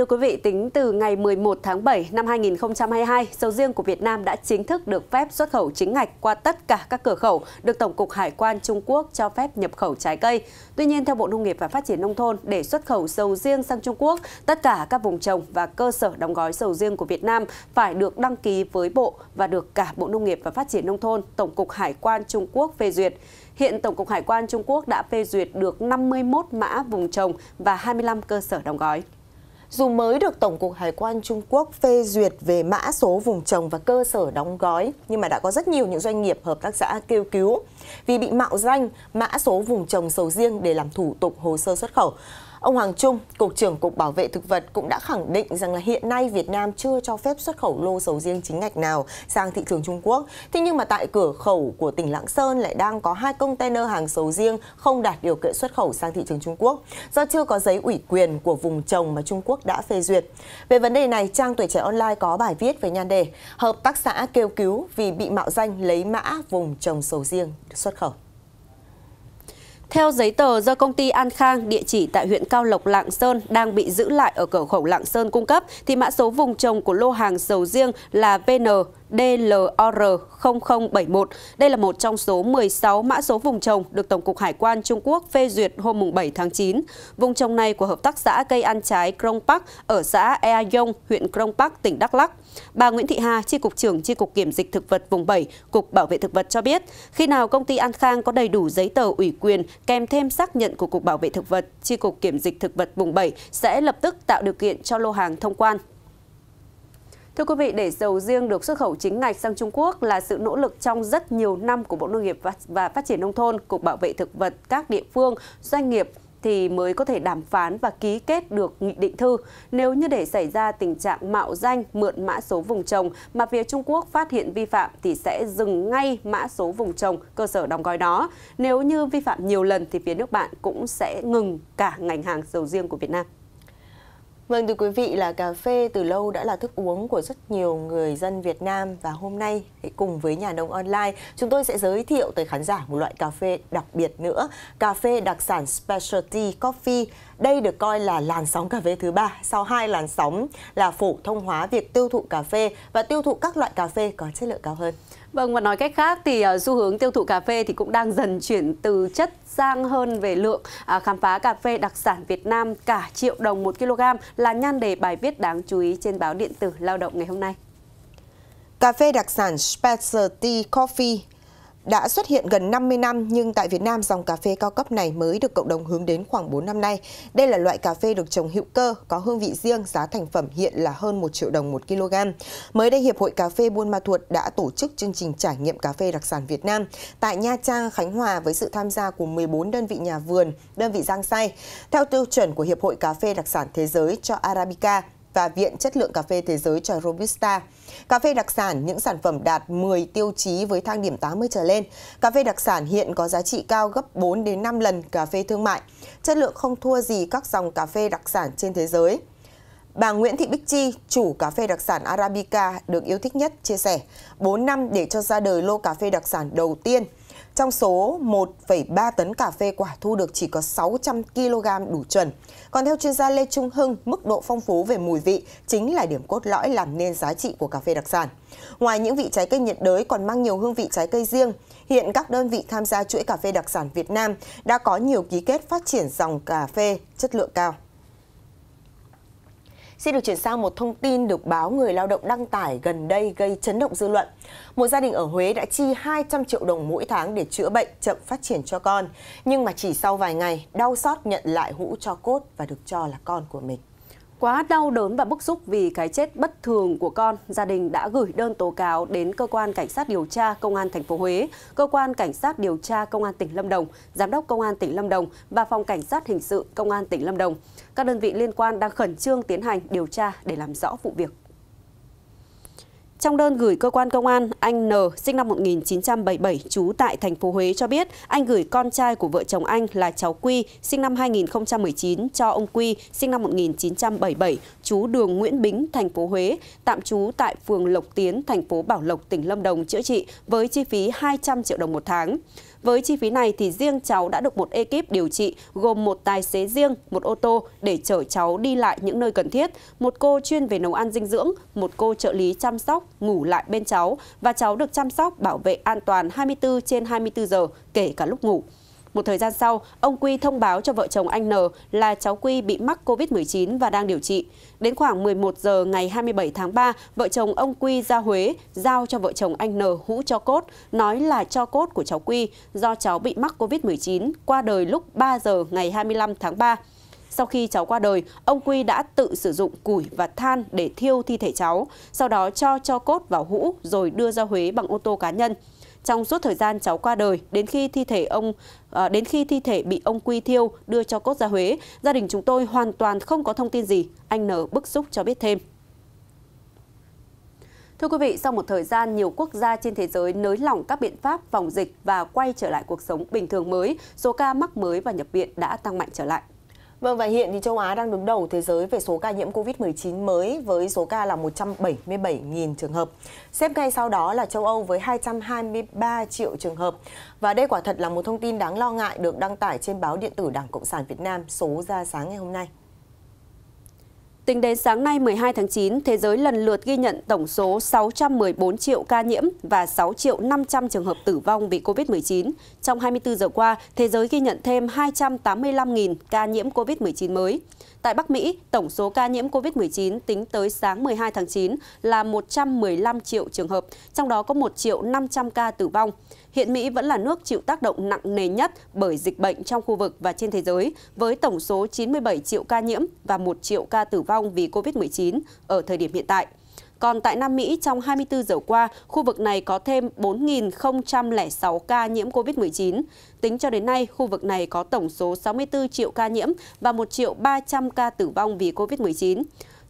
Thưa quý vị, tính từ ngày 11 tháng 7 năm 2022, sầu riêng của Việt Nam đã chính thức được phép xuất khẩu chính ngạch qua tất cả các cửa khẩu được Tổng cục Hải quan Trung Quốc cho phép nhập khẩu trái cây. Tuy nhiên, theo Bộ Nông nghiệp và Phát triển Nông thôn, để xuất khẩu sầu riêng sang Trung Quốc, tất cả các vùng trồng và cơ sở đóng gói sầu riêng của Việt Nam phải được đăng ký với Bộ và được cả Bộ Nông nghiệp và Phát triển Nông thôn, Tổng cục Hải quan Trung Quốc phê duyệt. Hiện Tổng cục Hải quan Trung Quốc đã phê duyệt được 51 mã vùng trồng và 25 cơ sở đóng gói dù mới được Tổng cục Hải quan Trung Quốc phê duyệt về mã số vùng trồng và cơ sở đóng gói, nhưng mà đã có rất nhiều những doanh nghiệp hợp tác xã kêu cứu vì bị mạo danh mã số vùng trồng sầu riêng để làm thủ tục hồ sơ xuất khẩu. Ông Hoàng Trung, Cục trưởng Cục Bảo vệ Thực vật cũng đã khẳng định rằng là hiện nay Việt Nam chưa cho phép xuất khẩu lô sầu riêng chính ngạch nào sang thị trường Trung Quốc. Thế nhưng mà tại cửa khẩu của tỉnh Lạng Sơn lại đang có hai container hàng sầu riêng không đạt điều kiện xuất khẩu sang thị trường Trung Quốc do chưa có giấy ủy quyền của vùng trồng mà Trung Quốc đã phê duyệt. Về vấn đề này, trang Tuổi Trẻ Online có bài viết về nhan đề Hợp tác xã kêu cứu vì bị mạo danh lấy mã vùng trồng sầu riêng xuất khẩu. Theo giấy tờ do công ty An Khang, địa chỉ tại huyện Cao Lộc, Lạng Sơn đang bị giữ lại ở cửa khẩu Lạng Sơn cung cấp, thì mã số vùng trồng của lô hàng sầu riêng là VN dlor 0071 Đây là một trong số 16 mã số vùng trồng được Tổng cục Hải quan Trung Quốc phê duyệt hôm 7 tháng 9. Vùng trồng này của hợp tác xã cây ăn trái Krong Park ở xã Ea Yong, huyện Krong Park, tỉnh Đắk Lắk. Bà Nguyễn Thị Hà, Tri Cục trưởng Tri Cục Kiểm dịch Thực vật vùng 7, Cục Bảo vệ Thực vật cho biết, khi nào công ty An Khang có đầy đủ giấy tờ ủy quyền kèm thêm xác nhận của Cục Bảo vệ Thực vật, Tri Cục Kiểm dịch Thực vật vùng 7 sẽ lập tức tạo điều kiện cho lô hàng thông quan. Thưa quý vị, để dầu riêng được xuất khẩu chính ngạch sang Trung Quốc là sự nỗ lực trong rất nhiều năm của Bộ Nông nghiệp và Phát triển Nông thôn, Cục Bảo vệ Thực vật, các địa phương, doanh nghiệp thì mới có thể đàm phán và ký kết được nghị định thư. Nếu như để xảy ra tình trạng mạo danh mượn mã số vùng trồng mà phía Trung Quốc phát hiện vi phạm thì sẽ dừng ngay mã số vùng trồng cơ sở đóng gói đó. Nếu như vi phạm nhiều lần thì phía nước bạn cũng sẽ ngừng cả ngành hàng dầu riêng của Việt Nam. Vâng thưa quý vị là cà phê từ lâu đã là thức uống của rất nhiều người dân Việt Nam và hôm nay cùng với nhà nông online chúng tôi sẽ giới thiệu tới khán giả một loại cà phê đặc biệt nữa, cà phê đặc sản specialty coffee đây được coi là làn sóng cà phê thứ ba sau hai làn sóng là phổ thông hóa việc tiêu thụ cà phê và tiêu thụ các loại cà phê có chất lượng cao hơn. Vâng và nói cách khác thì uh, xu hướng tiêu thụ cà phê thì cũng đang dần chuyển từ chất sang hơn về lượng. À, khám phá cà phê đặc sản Việt Nam cả triệu đồng một kg là nhan đề bài viết đáng chú ý trên báo điện tử Lao động ngày hôm nay. Cà phê đặc sản Specialty Coffee đã xuất hiện gần 50 năm nhưng tại Việt Nam dòng cà phê cao cấp này mới được cộng đồng hướng đến khoảng 4 năm nay. Đây là loại cà phê được trồng hữu cơ, có hương vị riêng, giá thành phẩm hiện là hơn 1 triệu đồng 1 kg. Mới đây Hiệp hội Cà phê Buôn Ma Thuột đã tổ chức chương trình trải nghiệm cà phê đặc sản Việt Nam tại Nha Trang, Khánh Hòa với sự tham gia của 14 đơn vị nhà vườn, đơn vị giang say. Theo tiêu chuẩn của Hiệp hội Cà phê đặc sản thế giới cho Arabica, và Viện Chất lượng Cà phê Thế giới cho Robusta. Cà phê đặc sản, những sản phẩm đạt 10 tiêu chí với thang điểm 80 trở lên. Cà phê đặc sản hiện có giá trị cao gấp 4 đến 5 lần cà phê thương mại. Chất lượng không thua gì các dòng cà phê đặc sản trên thế giới. Bà Nguyễn Thị Bích Chi, chủ cà phê đặc sản Arabica được yêu thích nhất, chia sẻ 4 năm để cho ra đời lô cà phê đặc sản đầu tiên – trong số 1,3 tấn cà phê quả thu được chỉ có 600 kg đủ chuẩn. Còn theo chuyên gia Lê Trung Hưng, mức độ phong phú về mùi vị chính là điểm cốt lõi làm nên giá trị của cà phê đặc sản. Ngoài những vị trái cây nhiệt đới còn mang nhiều hương vị trái cây riêng, hiện các đơn vị tham gia chuỗi cà phê đặc sản Việt Nam đã có nhiều ký kết phát triển dòng cà phê chất lượng cao. Xin được chuyển sang một thông tin được báo Người Lao động đăng tải gần đây gây chấn động dư luận. Một gia đình ở Huế đã chi 200 triệu đồng mỗi tháng để chữa bệnh chậm phát triển cho con. Nhưng mà chỉ sau vài ngày, đau xót nhận lại hũ cho cốt và được cho là con của mình. Quá đau đớn và bức xúc vì cái chết bất thường của con, gia đình đã gửi đơn tố cáo đến cơ quan cảnh sát điều tra công an thành phố Huế, cơ quan cảnh sát điều tra công an tỉnh Lâm Đồng, giám đốc công an tỉnh Lâm Đồng và phòng cảnh sát hình sự công an tỉnh Lâm Đồng. Các đơn vị liên quan đang khẩn trương tiến hành điều tra để làm rõ vụ việc. Trong đơn gửi cơ quan công an, anh N, sinh năm 1977, trú tại thành phố Huế cho biết anh gửi con trai của vợ chồng anh là cháu Quy, sinh năm 2019 cho ông Quy, sinh năm 1977, trú đường Nguyễn Bính, thành phố Huế, tạm trú tại phường Lộc Tiến, thành phố Bảo Lộc, tỉnh Lâm Đồng chữa trị với chi phí 200 triệu đồng một tháng. Với chi phí này thì riêng cháu đã được một ekip điều trị gồm một tài xế riêng, một ô tô để chở cháu đi lại những nơi cần thiết, một cô chuyên về nấu ăn dinh dưỡng, một cô trợ lý chăm sóc ngủ lại bên cháu và cháu được chăm sóc bảo vệ an toàn 24 trên 24 giờ kể cả lúc ngủ. Một thời gian sau, ông Quy thông báo cho vợ chồng anh N là cháu Quy bị mắc COVID-19 và đang điều trị. Đến khoảng 11 giờ ngày 27 tháng 3, vợ chồng ông Quy ra Huế giao cho vợ chồng anh N hũ cho cốt, nói là cho cốt của cháu Quy do cháu bị mắc COVID-19 qua đời lúc 3 giờ ngày 25 tháng 3. Sau khi cháu qua đời, ông Quy đã tự sử dụng củi và than để thiêu thi thể cháu, sau đó cho cho cốt vào hũ rồi đưa ra Huế bằng ô tô cá nhân trong suốt thời gian cháu qua đời đến khi thi thể ông à, đến khi thi thể bị ông Quy thiêu đưa cho cốt ra Huế, gia đình chúng tôi hoàn toàn không có thông tin gì, anh N bức xúc cho biết thêm. Thưa quý vị, sau một thời gian, nhiều quốc gia trên thế giới nới lỏng các biện pháp phòng dịch và quay trở lại cuộc sống bình thường mới, số ca mắc mới và nhập viện đã tăng mạnh trở lại. Vâng và hiện thì châu Á đang đứng đầu thế giới về số ca nhiễm Covid-19 mới với số ca là 177.000 trường hợp. Xếp ngay sau đó là châu Âu với 223 triệu trường hợp. Và đây quả thật là một thông tin đáng lo ngại được đăng tải trên báo điện tử Đảng Cộng sản Việt Nam số ra sáng ngày hôm nay. Tính đến sáng nay 12 tháng 9, thế giới lần lượt ghi nhận tổng số 614 triệu ca nhiễm và 6 triệu 500 trường hợp tử vong vì COVID-19. Trong 24 giờ qua, thế giới ghi nhận thêm 285.000 ca nhiễm COVID-19 mới. Tại Bắc Mỹ, tổng số ca nhiễm COVID-19 tính tới sáng 12 tháng 9 là 115 triệu trường hợp, trong đó có 1 triệu 500 ca tử vong. Hiện Mỹ vẫn là nước chịu tác động nặng nề nhất bởi dịch bệnh trong khu vực và trên thế giới, với tổng số 97 triệu ca nhiễm và 1 triệu ca tử vong vong vì COVID-19 ở thời điểm hiện tại. Còn tại Nam Mỹ, trong 24 giờ qua, khu vực này có thêm 4.006 ca nhiễm COVID-19. Tính cho đến nay, khu vực này có tổng số 64 triệu ca nhiễm và 1 triệu 300 ca tử vong vì COVID-19.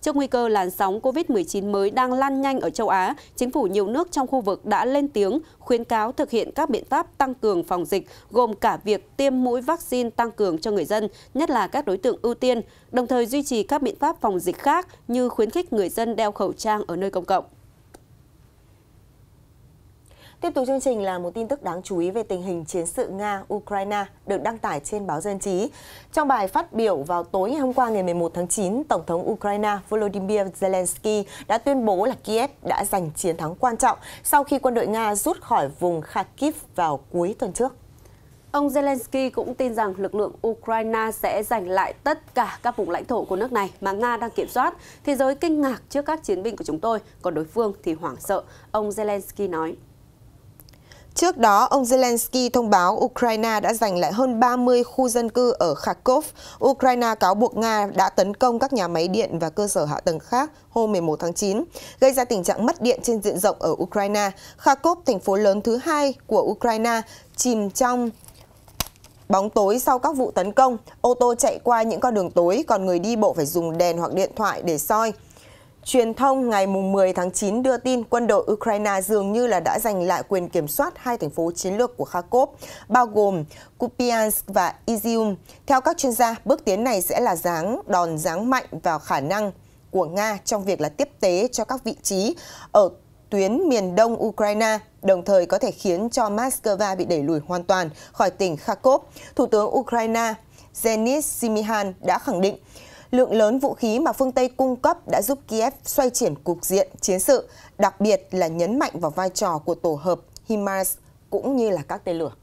Trước nguy cơ làn sóng COVID-19 mới đang lan nhanh ở châu Á, chính phủ nhiều nước trong khu vực đã lên tiếng khuyến cáo thực hiện các biện pháp tăng cường phòng dịch, gồm cả việc tiêm mũi vaccine tăng cường cho người dân, nhất là các đối tượng ưu tiên, đồng thời duy trì các biện pháp phòng dịch khác như khuyến khích người dân đeo khẩu trang ở nơi công cộng. Tiếp tục chương trình là một tin tức đáng chú ý về tình hình chiến sự Nga-Ukraine được đăng tải trên báo Dân trí. Trong bài phát biểu vào tối ngày hôm qua ngày 11 tháng 9, Tổng thống Ukraine Volodymyr Zelensky đã tuyên bố là Kiev đã giành chiến thắng quan trọng sau khi quân đội Nga rút khỏi vùng Kharkiv vào cuối tuần trước. Ông Zelensky cũng tin rằng lực lượng Ukraine sẽ giành lại tất cả các vùng lãnh thổ của nước này mà Nga đang kiểm soát. Thế giới kinh ngạc trước các chiến binh của chúng tôi, còn đối phương thì hoảng sợ, ông Zelensky nói. Trước đó, ông Zelensky thông báo Ukraine đã giành lại hơn 30 khu dân cư ở Kharkov. Ukraine cáo buộc Nga đã tấn công các nhà máy điện và cơ sở hạ tầng khác hôm 11 tháng 9, gây ra tình trạng mất điện trên diện rộng ở Ukraine. Kharkov, thành phố lớn thứ hai của Ukraine, chìm trong bóng tối sau các vụ tấn công. Ô tô chạy qua những con đường tối, còn người đi bộ phải dùng đèn hoặc điện thoại để soi. Truyền thông ngày 10 tháng 9 đưa tin quân đội Ukraine dường như là đã giành lại quyền kiểm soát hai thành phố chiến lược của Kharkov, bao gồm Kupiansk và Izium. Theo các chuyên gia, bước tiến này sẽ là dáng đòn giáng mạnh vào khả năng của Nga trong việc là tiếp tế cho các vị trí ở tuyến miền đông Ukraine, đồng thời có thể khiến cho Moscow bị đẩy lùi hoàn toàn khỏi tỉnh Kharkov. Thủ tướng Ukraine Zenis Simihan đã khẳng định lượng lớn vũ khí mà phương Tây cung cấp đã giúp Kiev xoay chuyển cục diện chiến sự, đặc biệt là nhấn mạnh vào vai trò của tổ hợp HIMARS cũng như là các tên lửa.